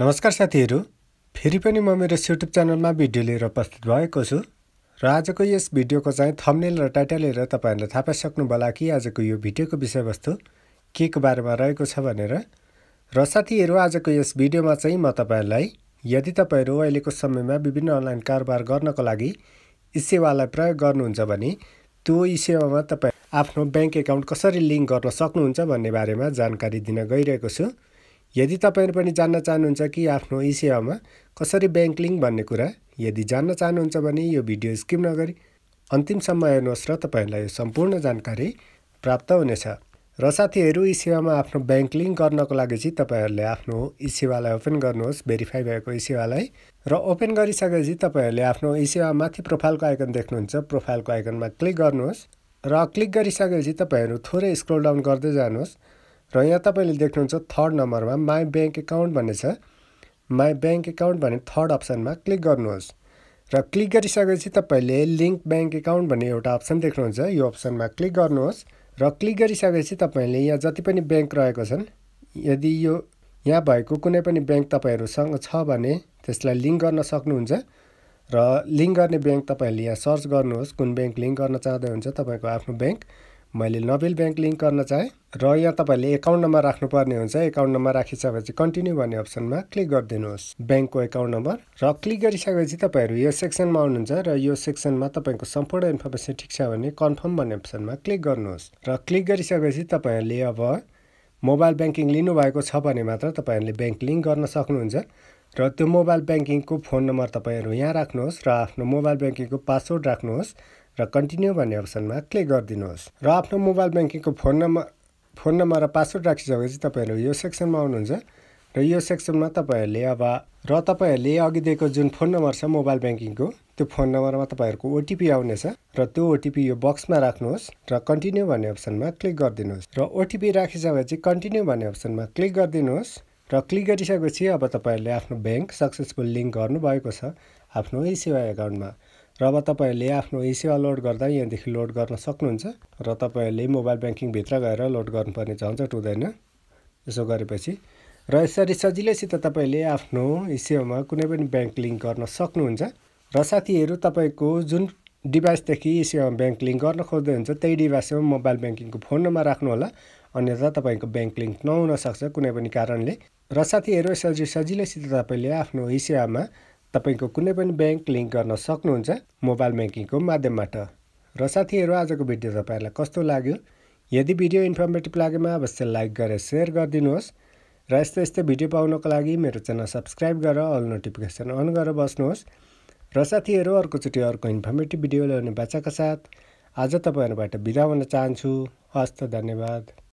नमस्कार साथीहरू फेरि पनि म मेरो युट्युब च्यानलमा भिडियो लिएर उपस्थित भएको छु र आजको यस भिडियोको चाहिँ थम्नेल र टाइटल हेरेर तपाईँहरूले थाहा पाइसक्नु होला कि आजको यो भिडियोको विषयवस्तु के को बारेमा रहेको छ भनेर र साथीहरू आजको यस भिडियोमा चाहिँ म तपाईँहरूलाई यदि तपाईँहरू अहिलेको समयमा विभिन्न अनलाइन कारोबार गर्नको लागि ई सेवालाई प्रयोग गर्नुहुन्छ भने त्यो ई सेवामा तपाईँ आफ्नो ब्याङ्क एकाउन्ट कसरी लिङ्क गर्न सक्नुहुन्छ भन्ने बारेमा जानकारी दिन गइरहेको छु यदि तपाईँहरू पनि जान्न चाहनुहुन्छ कि आफ्नो ई सेवामा कसरी ब्याङ्क लिङ्क भन्ने कुरा यदि जान्न चाहनुहुन्छ भने यो भिडियो स्किप नगरी अन्तिमसम्म हेर्नुहोस् र तपाईँहरूलाई यो सम्पूर्ण जानकारी प्राप्त हुनेछ र साथीहरू ई सेवामा आफ्नो ब्याङ्क लिङ्क गर्नको लागि चाहिँ तपाईँहरूले आफ्नो ई सेवालाई ओपन गर्नुहोस् भेरिफाई भएको ई सेवालाई र ओपन गरिसकेपछि तपाईँहरूले आफ्नो ई सेवा माथि प्रोफाइलको आइकन देख्नुहुन्छ प्रोफाइलको आइकनमा क्लिक गर्नुहोस् र क्लिक गरिसकेपछि तपाईँहरू थोरै स्क्रोल डाउन गर्दै जानुहोस् र यहाँ तपाईँले देख्नुहुन्छ थर्ड नम्बरमा माई ब्याङ्क एकाउन्ट भन्ने छ माई ब्याङ्क एकाउन्ट भन्ने थर्ड अप्सनमा क्लिक गर्नुहोस् र क्लिक गरिसकेपछि तपाईँले लिङ्क ब्याङ्क एकाउन्ट भन्ने एउटा अप्सन देख्नुहुन्छ यो अप्सनमा क्लिक गर्नुहोस् र क्लिक गरिसकेपछि तपाईँले यहाँ जति पनि ब्याङ्क रहेको छन् यदि यो यहाँ भएको कुनै पनि ब्याङ्क तपाईँहरूसँग छ भने त्यसलाई लिङ्क गर्न सक्नुहुन्छ र लिङ्क गर्ने ब्याङ्क तपाईँहरूले यहाँ सर्च गर्नुहोस् कुन ब्याङ्क लिङ्क गर्न चाहँदै हुन्छ तपाईँको आफ्नो ब्याङ्क मैले नोबेल ब्याङ्क लिङ्क गर्न चाहे र यहाँ तपाईँहरूले एकाउन्ट नम्बर राख्नुपर्ने हुन्छ एकाउन्ट नम्बर राखिसकेपछि कन्टिन्यू भन्ने अप्सनमा क्लिक गरिदिनुहोस् ब्याङ्कको एकाउन्ट नम्बर र क्लिक गरिसकेपछि तपाईँहरू यो सेक्सनमा आउनुहुन्छ र यो सेक्सनमा तपाईँको सम्पूर्ण इन्फर्मेसन ठिक छ भने कन्फर्म भन्ने अप्सनमा क्लिक गर्नुहोस् र क्लिक गरिसकेपछि तपाईँहरूले अब मोबाइल ब्याङ्किङ लिनुभएको छ भने मात्र तपाईँहरूले ब्याङ्क लिङ्क गर्न सक्नुहुन्छ र त्यो मोबाइल ब्याङ्किङको फोन नम्बर तपाईँहरू यहाँ राख्नुहोस् र आफ्नो मोबाइल ब्याङ्किङको पासवर्ड राख्नुहोस् र कन्टिन्यू भन्ने अप्सनमा क्लिक गरिदिनुहोस् र आफ्नो मोबाइल ब्याङ्किङको फोन नम्बर फोन नम्बर र पासवर्ड राखिसकेपछि तपाईँहरू यो सेक्सनमा आउनुहुन्छ र यो सेक्सनमा तपाईँहरूले अब र तपाईँहरूले अघि दिएको जुन फोन नम्बर छ मोबाइल ब्याङ्किङको त्यो फोन नम्बरमा तपाईँहरूको ओटिपी आउनेछ र त्यो ओटिपी यो बक्समा राख्नुहोस् र कन्टिन्यू भन्ने अप्सनमा क्लिक गरिदिनुहोस् र ओटिपी राखिसकेपछि कन्टिन्यू भन्ने अप्सनमा क्लिक गरिदिनुहोस् र क्लिक गरिसकेपछि अब तपाईँहरूले आफ्नो ब्याङ्क सक्सेसफुल लिङ्क गर्नुभएको छ आफ्नो इसेवा सेवा एकाउन्टमा र अब तपाईँहरूले आफ्नो इसेवा सेवा लोड गर्दा यहाँदेखि लोड गर्न सक्नुहुन्छ र तपाईँहरूले मोबाइल ब्याङ्किङभित्र गएर लोड गर्नुपर्ने झन्झट हुँदैन यसो गरेपछि र यसरी सजिलैसित तपाईँले आफ्नो इसेवामा सेवामा कुनै पनि ब्याङ्क लिङ्क गर्न सक्नुहुन्छ र साथीहरू तपाईँको जुन डिभाइसदेखि इसेवामा सेवामा ब्याङ्क लिङ्क गर्न खोज्दै हुन्छ त्यही डिभाइसमा मोबाइल ब्याङ्किङको फोन नम्बर राख्नुहोला अन्यथा तपाईँको ब्याङ्क लिङ्क नहुनसक्छ कुनै पनि कारणले र साथीहरू यसरी सजिलैसित तपाईँले आफ्नो हिसाबमा तपाईँको कुनै पनि ब्याङ्क लिङ्क गर्न सक्नुहुन्छ मोबाइल ब्याङ्किङको माध्यमबाट र साथीहरू आजको भिडियो तपाईँहरूलाई कस्तो लाग्यो यदि भिडियो इन्फर्मेटिभ लागेमा अवश्य लाइक गरेर सेयर गरिदिनुहोस् र यस्तै यस्तै भिडियो पाउनको लागि मेरो च्यानल सब्सक्राइब गरेर अल नोटिफिकेसन अन गरेर बस्नुहोस् र साथीहरू अर्कोचोटि अर्को इन्फर्मेटिभ भिडियो ल्याउने बाचाका साथ आज तपाईँहरूबाट बिदा हुन चाहन्छु हस्त धन्यवाद